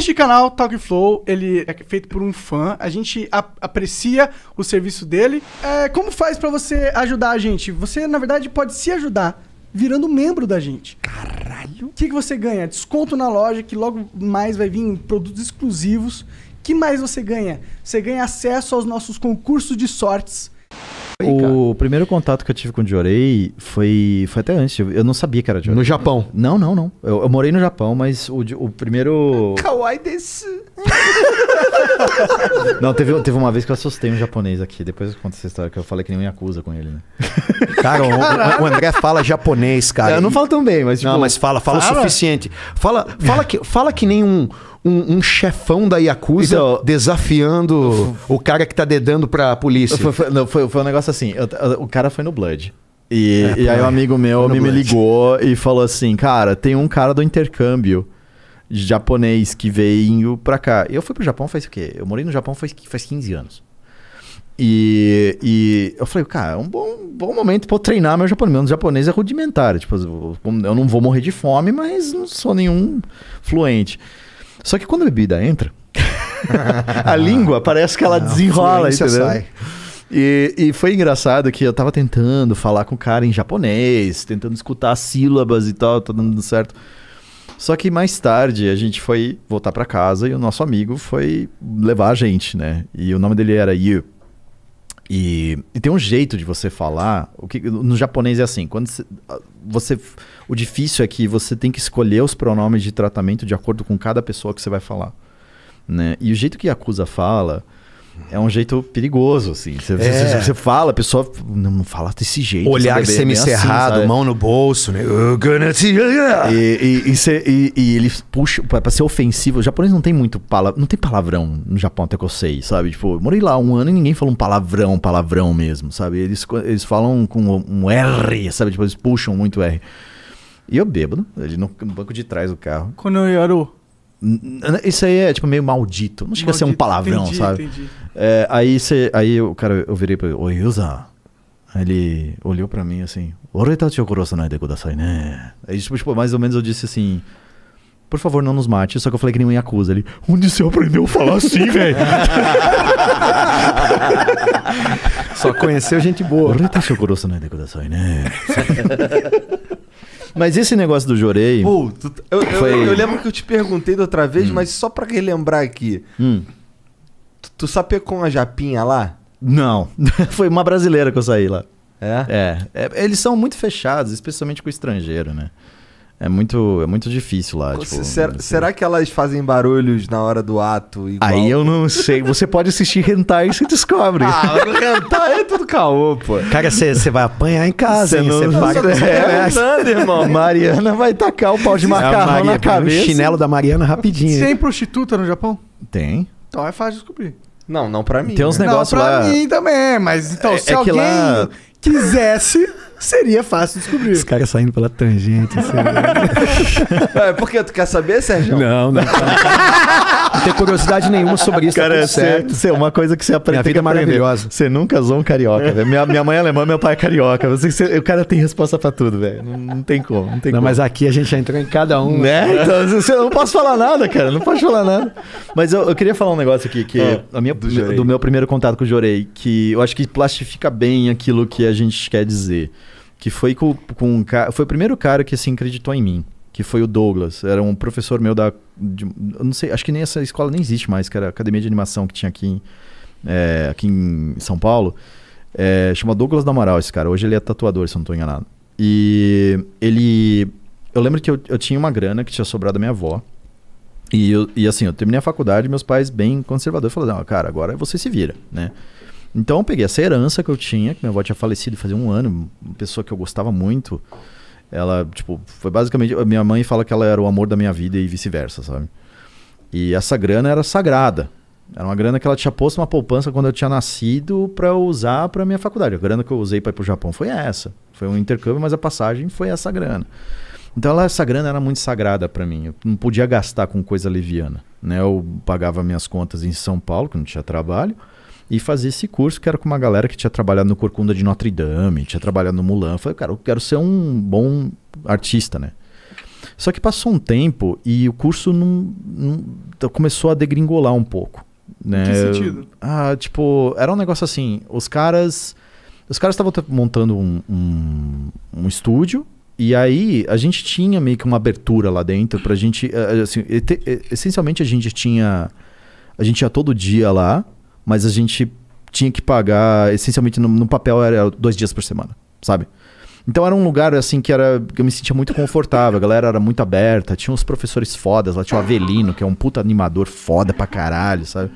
Este canal, Talk Flow, ele é feito por um fã. A gente ap aprecia o serviço dele. É, como faz para você ajudar a gente? Você, na verdade, pode se ajudar virando membro da gente. Caralho! O que, que você ganha? Desconto na loja, que logo mais vai vir produtos exclusivos. que mais você ganha? Você ganha acesso aos nossos concursos de sortes aí, cara? O primeiro contato que eu tive com o Jorei foi, foi até antes. Eu não sabia que era Jorei. No Japão? Não, não, não. Eu, eu morei no Japão, mas o, o primeiro. Kawaii desse. Não, teve, teve uma vez que eu assustei um japonês aqui. Depois eu conto essa história que eu falei que nem um acusa com ele, né? Cara, o, o, André fala japonês, cara. Eu não falo tão bem, mas. Tipo, não, mas fala, fala, fala o suficiente. Fala, fala, que, fala que nem um, um, um chefão da Yakuza então, desafiando o cara que tá dedando pra polícia. Foi, foi, não, foi, foi um negócio assim. Eu, o cara foi no Blood. E, é, e aí um amigo meu me, me ligou e falou assim, cara, tem um cara do intercâmbio japonês que veio pra cá. Eu fui pro Japão faz o quê? Eu morei no Japão faz, faz 15 anos. E, e eu falei, cara, é um bom, bom momento pra eu treinar meu japonês. Meu japonês é rudimentar. Tipo, eu não vou morrer de fome, mas não sou nenhum fluente. Só que quando a bebida entra, a língua parece que ela desenrola, entendeu? Sai. E, e, foi engraçado que eu tava tentando falar com o cara em japonês, tentando escutar as sílabas e tal, tá dando certo. Só que mais tarde a gente foi voltar para casa e o nosso amigo foi levar a gente, né? E o nome dele era Yu. E e tem um jeito de você falar. O que, no japonês é assim, quando você, você. O difícil é que você tem que escolher os pronomes de tratamento de acordo com cada pessoa que você vai falar. Né? E o jeito que a Acusa fala é um jeito perigoso, assim. Você, é. você fala, a pessoa não fala desse jeito. Olhar semicerrado, é assim, mão no bolso, né? E, e, e, e, ele puxa, pra ser ofensivo, o japonês não tem muito palavrão, não tem palavrão no Japão, até que eu sei, sabe? Tipo, eu morei lá um ano e ninguém fala um palavrão, palavrão mesmo, sabe? Eles, eles falam com um R, sabe? Tipo, eles puxam muito R. E eu bêbado, ele no, no banco de trás do carro. Quando eu era isso aí é tipo meio maldito. Não chega maldito, a ser um palavrão, entendi, sabe? Entendi. É, aí você. Aí o cara, eu virei pra ele, oi, Yusa. Ele olhou pra mim assim, de Kudasai, né? Aí, tipo, tipo, mais ou menos eu disse assim. Por favor, não nos mate. Só que eu falei que nem um acusa Ele, onde você aprendeu a falar assim, velho? Só conheceu gente boa. Oretachi Okorosanai de Kudasai, né? Mas esse negócio do Jorei. Pô, tu, eu, foi... eu, eu, lembro que eu te perguntei da outra vez, hum. mas só pra relembrar aqui. Hum. Tu, tu sapecou uma japinha lá? Não. foi uma brasileira que eu saí lá. É? é? É. Eles são muito fechados, especialmente com o estrangeiro, né? É muito, é muito difícil lá. Tipo, será, será, que elas fazem barulhos na hora do ato? Igual? Aí eu não sei. Você pode assistir Hentai e se descobre. Ah, Hentai é tudo caô, pô. Cara, você vai apanhar em casa, Você paga. Não, é, irmão. Mariana vai tacar o pau de macarrão Maria, na cabeça. O chinelo da Mariana rapidinho. Tem prostituta no Japão? Tem. Então é fácil descobrir. Não, não pra mim. Tem uns né? negócios lá... Não, pra lá... mim também. Mas então, é, se é alguém lá... quisesse seria fácil descobrir. Os caras saindo pela tangente. Assim, é, tu quer saber, Sérgio? Não, não. Não tenho curiosidade nenhuma sobre isso. Tá cara, tá cê, cê, uma coisa que você aprende. Minha vida é maravilhosa. Você nunca zoou um carioca, velho. Minha, minha mãe é alemã, meu pai é carioca. Você, cê, o cara tem resposta pra tudo, velho. Não, não, tem como. Não, tem não como. mas aqui a gente já entra em cada um. Né? né? Então, você não posso falar nada, cara. Não posso falar nada. Mas eu, eu queria falar um negócio aqui, que ah, a minha, do, meu, do meu primeiro contato com o Jorei, que eu acho que plastifica bem aquilo que a gente quer dizer. Que foi com, com um cara. Foi o primeiro cara que assim acreditou em mim que foi o Douglas. Era um professor meu da. De, eu não sei, acho que nem essa escola nem existe mais, que era a academia de animação que tinha aqui em, é, aqui em São Paulo. É, chama Douglas Damaral esse cara. Hoje ele é tatuador, se eu não estou enganado. E ele. Eu lembro que eu, eu tinha uma grana que tinha sobrado da minha avó. E, eu, e assim, eu terminei a faculdade, meus pais, bem conservadores, falaram: não, cara, agora você se vira, né? Então eu peguei essa herança que eu tinha, que minha avó tinha falecido fazia um ano, uma pessoa que eu gostava muito. Ela, tipo, foi basicamente. Minha mãe fala que ela era o amor da minha vida e vice-versa, sabe? E essa grana era sagrada. Era uma grana que ela tinha posto uma poupança quando eu tinha nascido para usar para minha faculdade. A grana que eu usei para ir pro Japão foi essa. Foi um intercâmbio, mas a passagem foi essa grana. Então ela, essa grana era muito sagrada para mim. Eu não podia gastar com coisa leviana, né? Eu pagava minhas contas em São Paulo, que não tinha trabalho e fazer esse curso, que era com uma galera que tinha trabalhado no Corcunda de Notre Dame, tinha trabalhado no Mulan. falei, cara, eu quero ser um bom artista, né? Só que passou um tempo e o curso não, não começou a degringolar um pouco. Né? que sentido? Ah, tipo, era um negócio assim, os caras... Os caras estavam montando um, um, um estúdio e aí a gente tinha meio que uma abertura lá dentro pra gente. Eh, eh, assim, essencialmente a gente tinha. A gente ia todo dia lá mas a gente tinha que pagar, essencialmente no, no papel era dois dias por semana, sabe? Então era um lugar assim que era. Eu me sentia muito confortável, a galera era muito aberta, tinha uns professores fodas lá, tinha o Avelino, que é um puta animador foda pra caralho, sabe?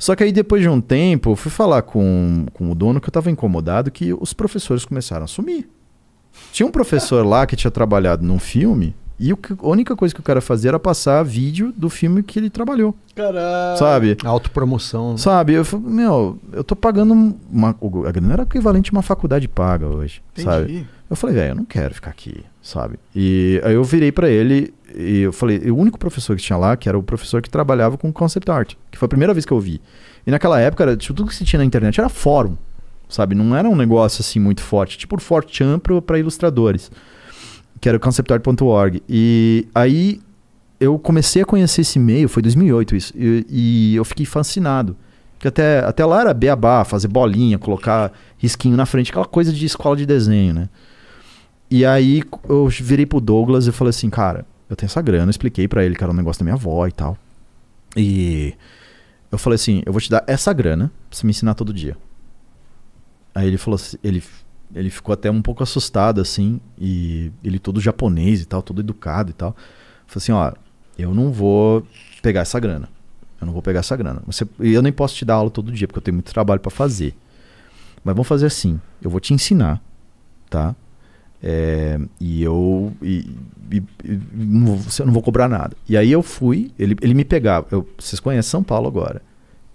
Só que aí depois de um tempo, eu fui falar com, com o dono que eu tava incomodado que os professores começaram a sumir. Tinha um professor lá que tinha trabalhado num filme e o que, a única coisa que o cara fazia era passar vídeo do filme que ele trabalhou. Caralho. Sabe? Autopromoção. Né? Sabe? Eu falei meu, eu tô pagando uma. A grana era o equivalente a uma faculdade paga hoje. Entendi. Sabe? Eu falei, velho, eu não quero ficar aqui, sabe? E aí eu virei para ele e eu falei, e o único professor que tinha lá, que era o professor que trabalhava com concept art, que foi a primeira vez que eu vi. E naquela época, era, tipo, tudo que se tinha na internet era fórum, sabe? Não era um negócio assim muito forte, tipo o 4chan pra ilustradores que era o conceptart.org. E aí eu comecei a conhecer esse e-mail, foi 2008 isso, e, e, eu fiquei fascinado. Porque até, até lá era beabá, fazer bolinha, colocar risquinho na frente, aquela coisa de escola de desenho, né? E aí eu virei pro Douglas e falei assim, cara, eu tenho essa grana, eu expliquei para ele que era um negócio da minha avó e tal. E eu falei assim, eu vou te dar essa grana pra você me ensinar todo dia. Aí ele falou assim, ele ele ficou até um pouco assustado, assim, e ele todo japonês e tal, todo educado e tal. Falei assim, ó, eu não vou pegar essa grana. Eu não vou pegar essa grana. Você, eu nem posso te dar aula todo dia, porque eu tenho muito trabalho para fazer. Mas vamos fazer assim, eu vou te ensinar, tá? É, e eu e, e, e não, vou, eu não vou cobrar nada. E aí eu fui, ele, ele me pegava, eu, vocês conhecem São Paulo agora.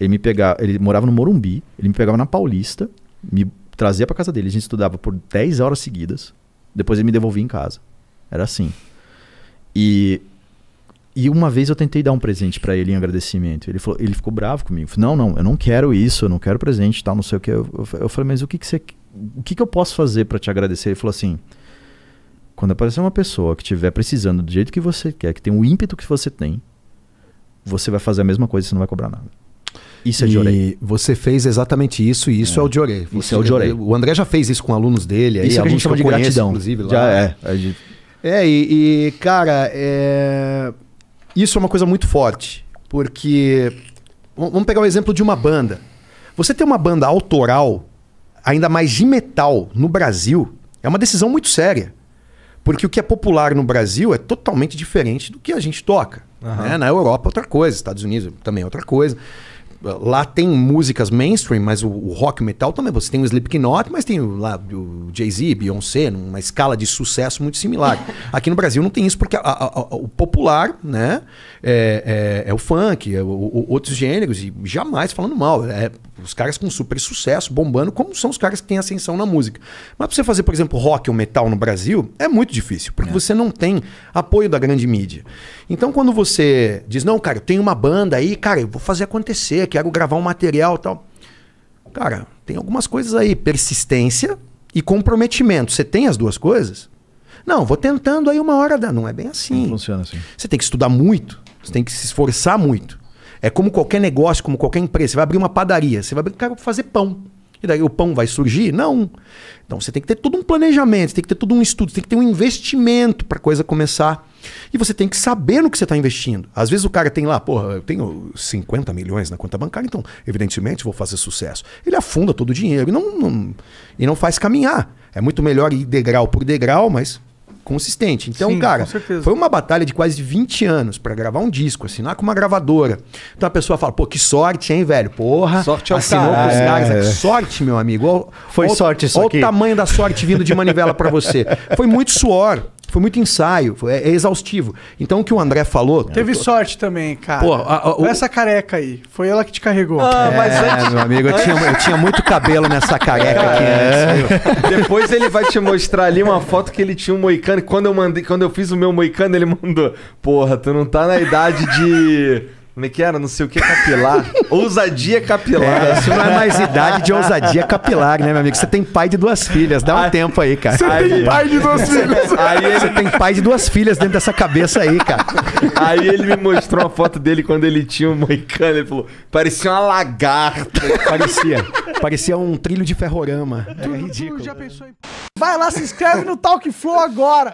Ele me pegava, ele morava no Morumbi, ele me pegava na Paulista, me trazia para casa dele, a gente estudava por 10 horas seguidas, depois ele me devolvia em casa. Era assim. E e uma vez eu tentei dar um presente para ele em agradecimento. Ele, falou, ele ficou bravo comigo. Falei, não, não, eu não quero isso, eu não quero presente, tal, não sei o que. Eu, eu, eu falei, mas o que que você, o que que eu posso fazer para te agradecer? Ele falou assim, quando aparecer uma pessoa que estiver precisando do jeito que você quer, que tem o ímpeto que você tem, você vai fazer a mesma coisa e você não vai cobrar nada. Isso é Dioré. E você fez exatamente isso, e isso é, é o Dioré. isso é o Dioré. O André já fez isso com alunos dele, aí, isso é que a gente chama de conheço, gratidão. Inclusive, lá. Já é. É, é, e, e cara, é... isso é uma coisa muito forte, porque. Vamos pegar o exemplo de uma banda. Você ter uma banda autoral, ainda mais de metal, no Brasil, é uma decisão muito séria. Porque o que é popular no Brasil é totalmente diferente do que a gente toca. Uhum. Né? Na Europa, outra coisa. Estados Unidos, também é outra coisa lá tem músicas mainstream, mas o, o rock metal também. Você tem o Slipknot, mas tem lá o Jay-Z, Beyoncé, numa escala de sucesso muito similar. Aqui no Brasil não tem isso porque a, a, a, o popular, né, é, é, é o funk, é, o, outros gêneros e jamais falando mal. É os caras com super sucesso, bombando, como são os caras que têm ascensão na música. Mas pra você fazer, por exemplo, rock ou metal no Brasil, é muito difícil, porque é. você não tem apoio da grande mídia. Então, quando você diz, não, cara, eu tenho uma banda aí, cara, eu vou fazer acontecer, quero gravar um material tal. Cara, tem algumas coisas aí, persistência e comprometimento. Você tem as duas coisas? Não, vou tentando aí uma hora, da não é bem assim. Não funciona assim. Você tem que estudar muito, você tem que se esforçar muito. É como qualquer negócio, como qualquer empresa. Você vai abrir uma padaria, você vai abrir, cara, fazer pão. E daí o pão vai surgir? Não. Então você tem que ter todo um planejamento, tem que ter todo um estudo, tem que ter um investimento para a coisa começar. E você tem que saber no que você está investindo. Às vezes o cara tem lá, porra, eu tenho 50 milhões na conta bancária, então evidentemente vou fazer sucesso. Ele afunda todo o dinheiro e não, não e não faz caminhar. É muito melhor ir degrau por degrau, mas consistente. Então, Sim, cara, foi uma batalha de quase 20 anos para gravar um disco, assinar com uma gravadora. Então a pessoa fala, pô, que sorte, hein, velho? Porra, sorte ao é assinou cara. com os é. caras. É. Sorte, meu amigo. Ó, foi ó, sorte isso ó, aqui. Olha o tamanho da sorte vindo de manivela para você. Foi muito suor. Foi muito ensaio, foi, é, é exaustivo. Então o que o André falou. Teve tô... sorte também, cara. Pô, a, a, o... Essa careca aí. Foi ela que te carregou. Ah, é, mas antes... meu amigo, eu tinha, eu tinha muito cabelo nessa careca aqui. É. Depois ele vai te mostrar ali uma foto que ele tinha um moicano. Quando eu, mandei, quando eu fiz o meu moicano, ele mandou: Porra, tu não tá na idade de. Como é que era? Não sei o que é capilar. ousadia capilar. É, isso não é mais idade de ousadia capilar, né, meu amigo? Você tem pai de duas filhas. Dá um aí, ah, tempo aí, cara. Você aí, tem pai de duas filhas. Aí ele... Você tem pai de duas filhas dentro dessa cabeça aí, cara. Aí ele me mostrou uma foto dele quando ele tinha um moicano. Ele falou, parecia uma lagarta. Parecia. Parecia um trilho de ferrorama. Tu, é ridículo. já pensou em... Vai lá, se inscreve no Talk Flow agora.